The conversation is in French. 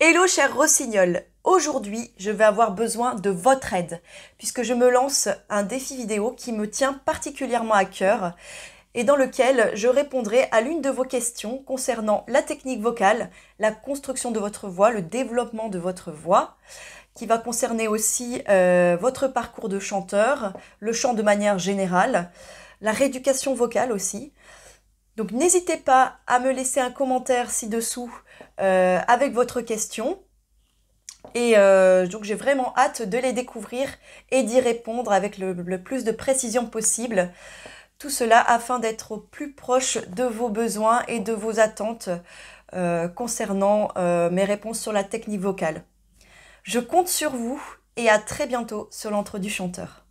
Hello cher Rossignol, aujourd'hui je vais avoir besoin de votre aide puisque je me lance un défi vidéo qui me tient particulièrement à cœur et dans lequel je répondrai à l'une de vos questions concernant la technique vocale, la construction de votre voix, le développement de votre voix, qui va concerner aussi euh, votre parcours de chanteur, le chant de manière générale, la rééducation vocale aussi. Donc n'hésitez pas à me laisser un commentaire ci-dessous euh, avec votre question. Et euh, donc j'ai vraiment hâte de les découvrir et d'y répondre avec le, plus de précision possible. Tout cela afin d'être au plus proche de vos besoins et de vos attentes euh, concernant mes réponses sur la technique vocale. Je compte sur vous et à très bientôt sur l'entre du chanteur.